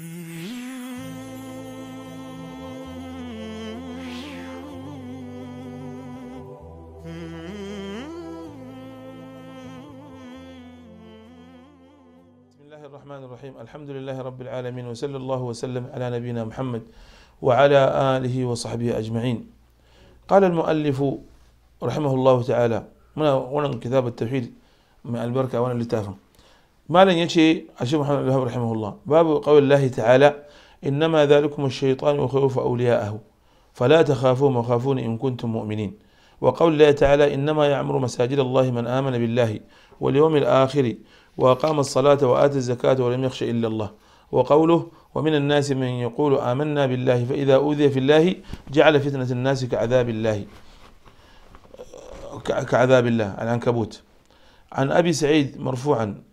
الرحمن الرحيم الحمد لله رب العالمين وصلى الله وسلم على نبينا محمد وعلى آله وصحبه أجمعين قال المؤلف رحمه الله تعالى من كتاب التوحيد من البركة وانا اللي تافهم ما لن a shi محمد al رحمه الله باب قول الله تعالى إنما ذلكم الشيطان yukhawwifu أولياءه فلا takhafuhum وخافون إن كنتم مؤمنين وقول الله تعالى إنما يعمر مساجد الله من آمن بالله واليوم الآخر وأقام الصلاة وآتى الزكاة ولم يخش إلا الله وقوله ومن الناس من يقول آمنا بالله فإذا أوذي في الله جعل فتنة الناس كعذاب الله كعذاب الله العنكبوت عن أبي سعيد مرفوعا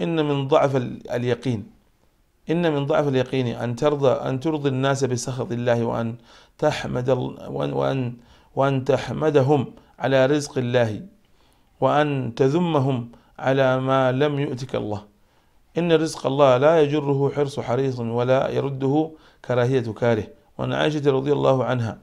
إن من ضعف اليقين إن من ضعف اليقين أن ترضى أن ترضي الناس بسخط الله وأن تحمد وأن, وأن, وأن تحمدهم على رزق الله وأن تذمهم على ما لم يؤتك الله إن رزق الله لا يجره حرص حريص ولا يرده كراهية كاره وعن عائشة رضي الله عنها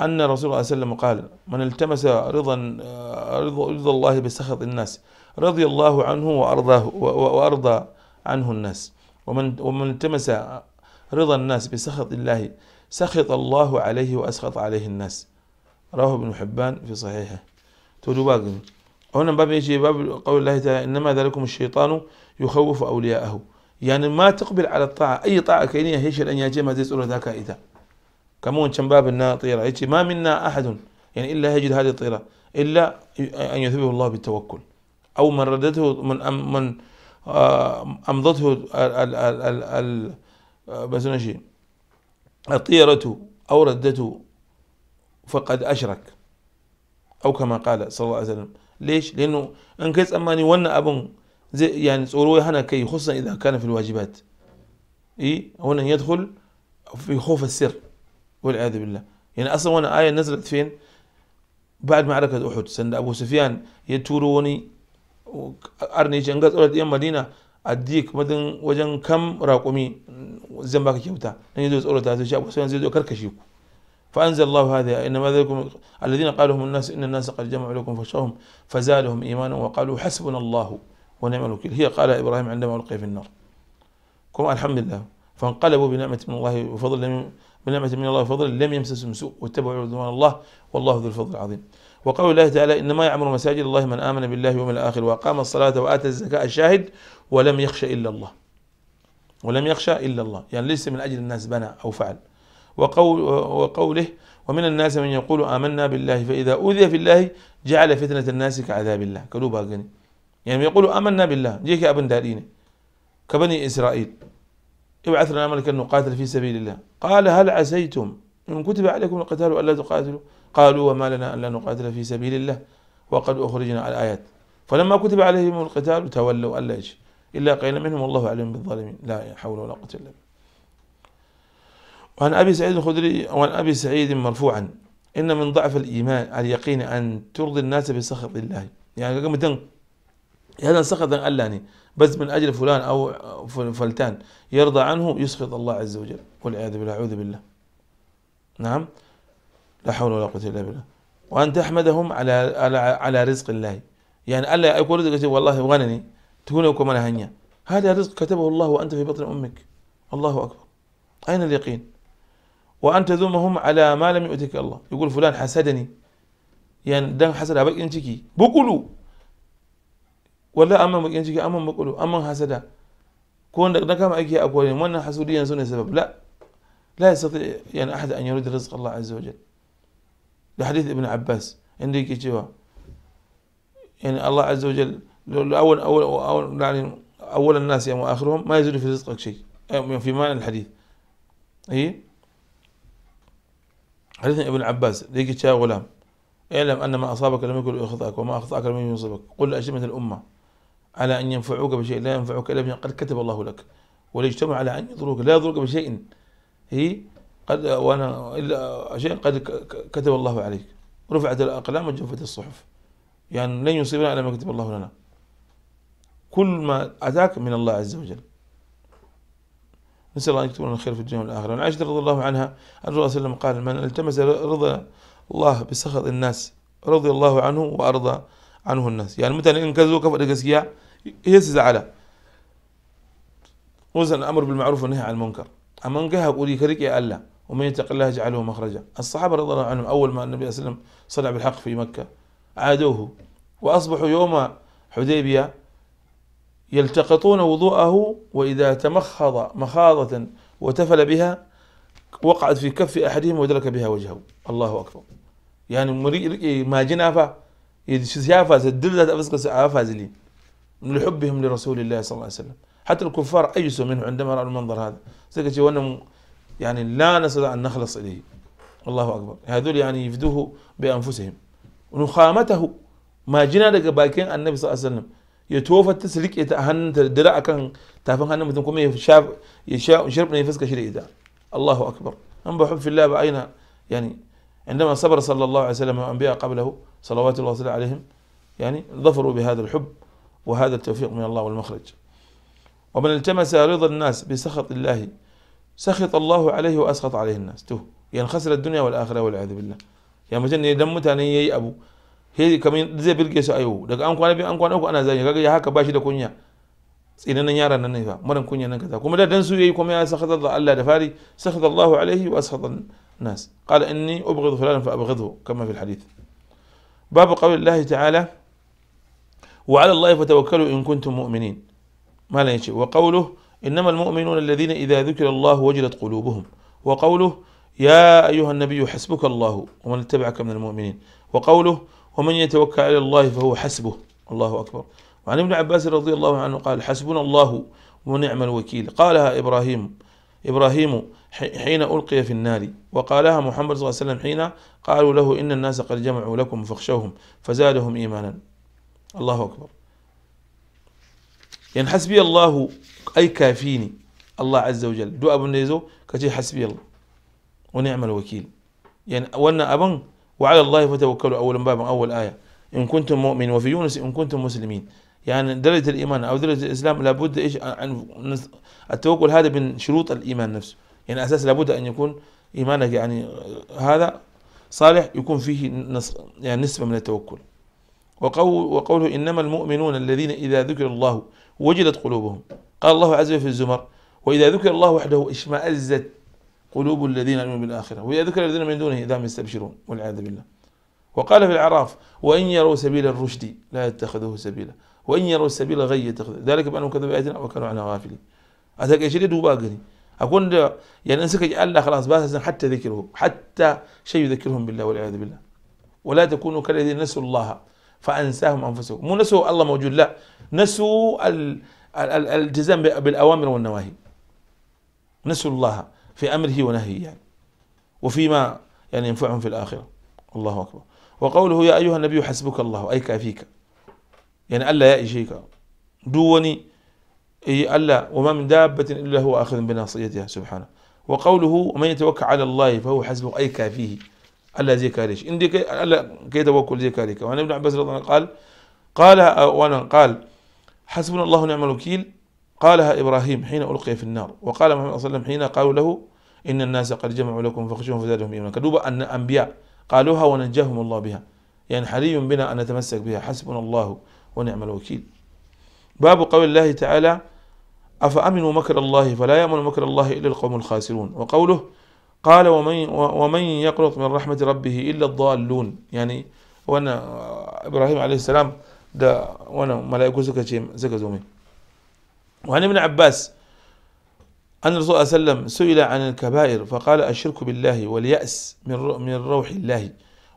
أن رسول الله صلى الله عليه وسلم قال من التمس رضا آه، رضا الله بسخط الناس رضي الله عنه وأرضاه وأرضى عنه الناس ومن ومن التمس رضا الناس بسخط الله سخط الله عليه وأسخط عليه الناس رواه ابن حبان في صحيحه تولوا باقي هنا باب يجي باب قول الله تعالى إنما ذلكم الشيطان يخوف أولياءه يعني ما تقبل على الطاعة أي طاعة كينية هيش أن يجي ما زي سورة ذاك إذا كمون كم باب الناطيرة يجي ما منا أحد يعني إلا يجد هذه الطيرة إلا أن يثبه الله بالتوكل أو من ردته من من آه، أمضته ال ال ال الطيرة أو ردته فقد أشرك أو كما قال صلى الله عليه وسلم ليش؟ لأنه إن كيس أماني ون أبن زي يعني تقولوا هنا كي خصوصا إذا كان في الواجبات إيه هنا يدخل في خوف السر والعياذ بالله يعني أصلا وانا آية نزلت فين؟ بعد معركة أحد سند أبو سفيان يتوروني arne can ga tsoron madina addik madin wajen kam raƙumi zan baka kyauta dan yazo tsorata su shi zai zo karkashe ku فأنزل الله هذا إنما ذلكم الذين قالوا هم الناس إن الناس قد جمعوا لكم فشوهم فزادهم إيمانا وقالوا حسبنا الله ونعم الوكيل هي قال إبراهيم عندما ألقي في النار كم الحمد لله فانقلبوا بنعمة من الله وفضل لم بنعمة من الله وفضل لم يمسسهم سوء واتبعوا رضوان الله والله ذو الفضل العظيم وقول الله تعالى إنما يعمر مساجد الله من آمن بالله واليوم الآخر وأقام الصلاة وآتى الزكاة الشاهد ولم يخش إلا الله ولم يخشى إلا الله يعني ليس من أجل الناس بنى أو فعل وقول وقوله ومن الناس من يقول آمنا بالله فإذا أوذي في الله جعل فتنة الناس كعذاب الله قلوبها غني يعني يقول آمنا بالله جيك أبن دارين كبني إسرائيل ابعث لنا ملكا نقاتل في سبيل الله قال هل عسيتم إن كتب عليكم القتال ألا تقاتلوا قالوا وما لنا ألا نقاتل في سبيل الله وقد أخرجنا الآيات فلما كتب عليهم القتال تولوا ألا يجي إلا قيل منهم والله أعلم بالظالمين لا حول ولا قوة إلا بالله وعن أبي سعيد الخدري وعن أبي سعيد مرفوعا إن من ضعف الإيمان اليقين أن ترضي الناس بسخط الله يعني كم تن هذا سخط اللاني بس من أجل فلان أو فلتان يرضى عنه يسخط الله عز وجل والعياذ بالله أعوذ بالله نعم لا حول ولا قوة إلا بالله وأن تحمدهم على على على رزق الله يعني ألا يقول رزقك والله غنني تكون انا هنيا هذا رزق كتبه الله وأنت في بطن أمك الله أكبر أين اليقين وأن تذمهم على ما لم يؤتك الله يقول فلان حسدني يعني دان حسد ابيك انتكي بقولوا ولا اما بك ينتكي أمام بقولوا أمام حسدا كون لك كما أكي أقول وانا حسوديا ينسون سبب لا لا يستطيع يعني أحد أن يريد رزق الله عز وجل ده حديث ابن عباس عندك yake يعني الله عز وجل wa أول أول awwal awwal yani awwal an آخرهم ما يزول في رزقك شيء في معنى الحديث اي حديث ابن عباس ذيك يا غلام اعلم ان ما اصابك لم يكن يخطئك وما اخطاك لم يكن يصيبك قل اجمعت الامه على ان ينفعوك بشيء لا ينفعك الا بما قد كتب الله لك وليجتمع على ان يضروك لا يضروك بشيء هي قد وانا الا شيء قد كتب الله عليك رفعت الاقلام وجفت الصحف يعني لن يصيبنا الا ما كتب الله لنا كل ما اتاك من الله عز وجل نسال الله ان يكتب لنا الخير في الدنيا والاخره عائشه رضي الله عنها الرسول صلى الله عليه وسلم قال من التمس رضا الله بسخط الناس رضي الله عنه وارضى عنه الناس يعني مثلا ان كذبوا كفر ka faɗi وزن الامر بالمعروف والنهي عن المنكر اما ma'ruf wa nahy الا ومن يتق الله يجعل مخرجا الصحابة رضي الله عنهم أول ما النبي صلى الله عليه وسلم صنع بالحق في مكة عادوه وأصبحوا يوم حديبية يلتقطون وضوءه وإذا تمخض مخاضة وتفل بها وقعت في كف أحدهم ودرك بها وجهه الله أكبر يعني ما جنافة شافة الدلة أفسق أفازلين من لحبهم لرسول الله صلى الله عليه وسلم حتى الكفار أيسوا منه عندما رأوا المنظر هذا سكتي وأنهم يعني لا نستطيع أن نخلص إليه الله أكبر هذول يعني يفدوه بأنفسهم ونخامته ما جنا لك باكين النبي صلى الله عليه وسلم يتوفى تسلك يتأهن تدرع كان da dare akan tafin يشرب mutum kuma ya shaf ya sharbe ne fuska shi da ita عندما صبر صلى الله عليه وسلم والانبياء قبله صلوات الله وسلامه عليهم يعني ظفروا بهذا الحب وهذا التوفيق من الله والمخرج ومن التمس رضا الناس بسخط الله سخط الله عليه وأسخط عليه الناس تو يعني خسر الدنيا والآخرة والعياذ بالله يعني مثلا يدم متاني يي أبو هي كم زي بيرجع سو أيو دك ان كوانا بي أنا كوانا أكو أنا زي كاجا يا هكا باشي دكونيا سيدنا نن نيفا مرن كونيا كذا كم لا سو يي كم سخط الله الله دفاري سخط الله عليه وأسخط الناس قال إني أبغض فلانا فأبغضه كما في الحديث باب قول الله تعالى وعلى الله فتوكلوا إن كنتم مؤمنين ما لا يشي وقوله إنما المؤمنون الذين إذا ذكر الله وجلت قلوبهم وقوله يا أيها النبي حسبك الله ومن اتبعك من المؤمنين وقوله ومن يتوكل على الله فهو حسبه الله أكبر وعن ابن عباس رضي الله عنه قال حسبنا الله ونعم الوكيل قالها إبراهيم إبراهيم حين ألقي في النار وقالها محمد صلى الله عليه وسلم حين قالوا له إن الناس قد جمعوا لكم فاخشوهم فزادهم إيمانا الله أكبر يعني حسبي الله أي كافيني الله عز وجل دو أبو نيزو كتي حسبي الله ونعم الوكيل يعني وانا أبن وعلى الله فتوكلوا أول باب أول آية إن كنتم مؤمن وفي يونس إن كنتم مسلمين يعني درجة الإيمان أو درجة الإسلام لابد إيش عن التوكل هذا من شروط الإيمان نفسه يعني أساس لابد أن يكون إيمانك يعني هذا صالح يكون فيه يعني نسبة من التوكل وقول وقوله إنما المؤمنون الذين إذا ذكر الله وجلت قلوبهم قال الله عز وجل في الزمر وإذا ذكر الله وحده اشمأزت قلوب الذين آمنوا بالآخرة وإذا ذكر الذين من دونه إذا هم يستبشرون والعياذ بالله وقال في الأعراف وإن يروا سبيل الرشد لا يتخذوه سبيلا وإن يروا سبيل غي يتخذوه ذلك بأنهم كذبوا بآياتنا وكانوا عنها غافلين أتاك أشريد وباقني أكون يعني أنسك الله خلاص باسا حتى ذكره حتى شيء يذكرهم بالله والعياذ بالله ولا تكونوا كالذين نسوا الله فانساهم انفسهم مو نسوا الله موجود لا نسوا الالتزام بالاوامر والنواهي نسوا الله في امره ونهيه يعني وفيما يعني ينفعهم في الاخره الله اكبر وقوله يا ايها النبي حسبك الله اي كافيك يعني الا يأشيك دوني اي ألا وما من دابة إلا هو آخذ بناصيتها سبحانه وقوله ومن يتوكل على الله فهو حسبه أي كافيه Allah zai عندي shi in dai kai Allah kai tawakkul zai kare ka قال قال وانا قال حسبنا الله ونعم الوكيل قالها ابراهيم حين القي في النار وقال محمد صلى الله عليه وسلم حين قالوا له ان الناس قد جمعوا لكم فاخشوهم فزادهم ايمانا كدوب ان انبياء قالوها ونجاهم الله بها يعني حري بنا ان نتمسك بها حسبنا الله ونعم الوكيل باب قول الله تعالى افامنوا مكر الله فلا يامن مكر الله الا القوم الخاسرون وقوله قال ومن ومن يقنط من رحمة ربه إلا الضالون يعني وانا إبراهيم عليه السلام ده وانا ملائكه سكا سكا زومي وعن ابن عباس أن الرسول صلى الله عليه وسلم سئل عن الكبائر فقال الشرك بالله واليأس من من روح الله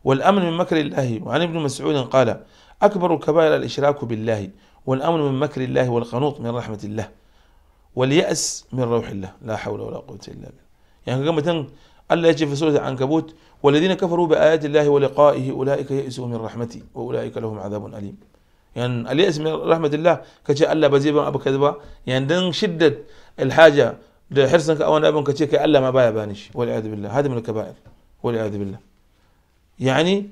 والأمن من مكر الله وعن ابن مسعود قال أكبر الكبائر الإشراك بالله والأمن من مكر الله والقنوط من رحمة الله واليأس من روح الله لا حول ولا قوة إلا بالله يعني كما تن الله يجي في سورة العنكبوت والذين كفروا بآيات الله ولقائه أولئك يئسوا من رحمتي وأولئك لهم عذاب أليم يعني اليأس من رحمة الله كجاء الله بزيبا أبو كذبا يعني دن شدة الحاجة لحرصا hirsanka a كجاء abin ما بايا بانش والعياذ بالله هذا من الكبائر والعياذ بالله يعني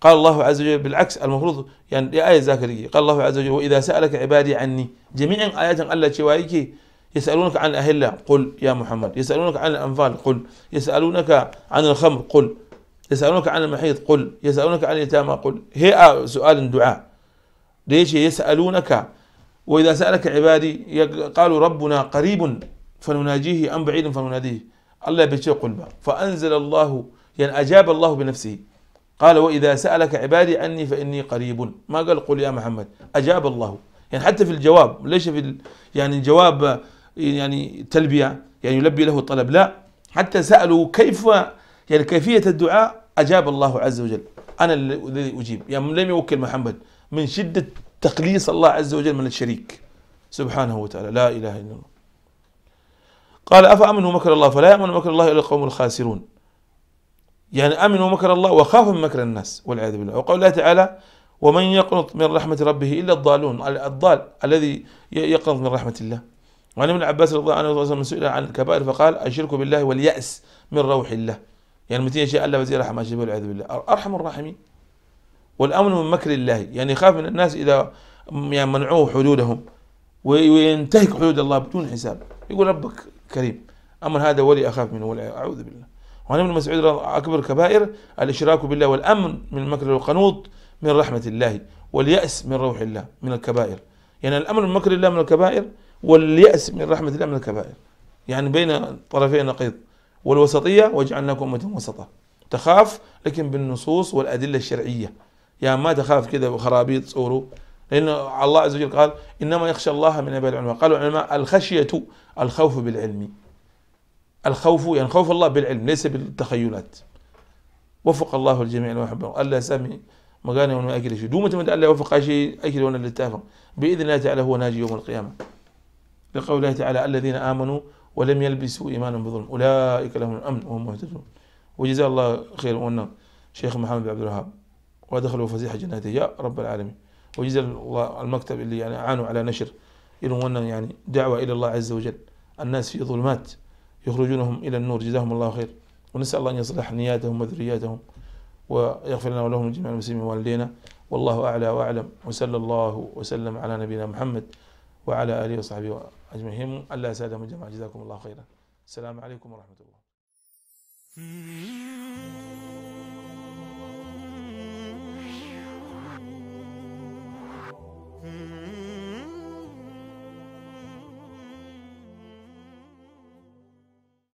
قال الله عز وجل بالعكس المفروض يعني يا آية ذاك قال الله عز وجل وإذا سألك عبادي عني جميع آيات الله شوائكي يسألونك عن الأهلة قل يا محمد يسألونك عن الأنفال قل يسألونك عن الخمر قل يسألونك عن المحيط قل يسألونك عن اليتامى قل هي آه، سؤال دعاء ليش يسألونك وإذا سألك عبادي قالوا ربنا قريب فنناجيه أم بعيد فنناديه الله قل قلبا فأنزل الله يعني أجاب الله بنفسه قال وإذا سألك عبادي عني فإني قريب ما قال قل يا محمد أجاب الله يعني حتى في الجواب ليش في يعني الجواب يعني تلبية يعني يلبي له الطلب لا حتى سألوا كيف يعني كيفية الدعاء أجاب الله عز وجل أنا الذي أجيب يعني لم يوكل محمد من شدة تقليص الله عز وجل من الشريك سبحانه وتعالى لا إله إلا الله قال أفأمنوا مكر الله فلا يأمن مكر الله إلا القوم الخاسرون يعني أمنوا مكر الله وخافوا من مكر الناس والعياذ بالله وقول الله تعالى ومن يقنط من رحمة ربه إلا الضالون الضال الذي يقنط من رحمة الله وعن ابن عباس رضي الله عنه من سئل عن الكبائر فقال الشرك بالله واليأس من روح الله يعني متى شيء الله وزير رحمه شيء والعياذ بالله أرحم الراحمين والأمن من مكر الله يعني يخاف من الناس إذا يعني منعوه حدودهم وينتهك حدود الله بدون حساب يقول ربك كريم أما هذا ولي أخاف منه ولا أعوذ بالله وعن ابن مسعود أكبر الكبائر الإشراك بالله والأمن من مكر القنوط من رحمة الله واليأس من روح الله من الكبائر يعني الأمن من مكر الله من الكبائر واليأس من رحمة الله من الكبائر يعني بين طرفي نقيض والوسطية وجعلناكم أمة وسطة تخاف لكن بالنصوص والأدلة الشرعية يعني ما تخاف كذا وخرابيط صوروا لأن الله عز وجل قال إنما يخشى الله من عباد العلماء قالوا العلماء الخشية الخوف بالعلم الخوف يعني خوف الله بالعلم ليس بالتخيلات وفق الله الجميع لما يحبه ألا سامي مقاني ونما أكل شيء دومة تمد ألا يوفق أي شيء أكل ونما اللي بإذن الله تعالى هو ناجي يوم القيامة لقوله تعالى الذين آمنوا ولم يلبسوا إيمانهم بظلم أولئك لهم الأمن وهم مهتدون وجزاه الله خير وأن شيخ محمد بن عبد الوهاب ودخلوا فسيح جناته يا رب العالمين وجزا الله المكتب اللي يعني عانوا على نشر إلهم يعني دعوة إلى الله عز وجل الناس في ظلمات يخرجونهم إلى النور جزاهم الله خير ونسأل الله أن يصلح نياتهم وذرياتهم ويغفر لنا ولهم جميع المسلمين والدينا والله أعلى وأعلم وصلى الله وسلم على نبينا محمد وعلى آله وصحبه أجمعين الله يسعدهم جميعا جزاكم الله خيرا السلام عليكم ورحمة الله hmm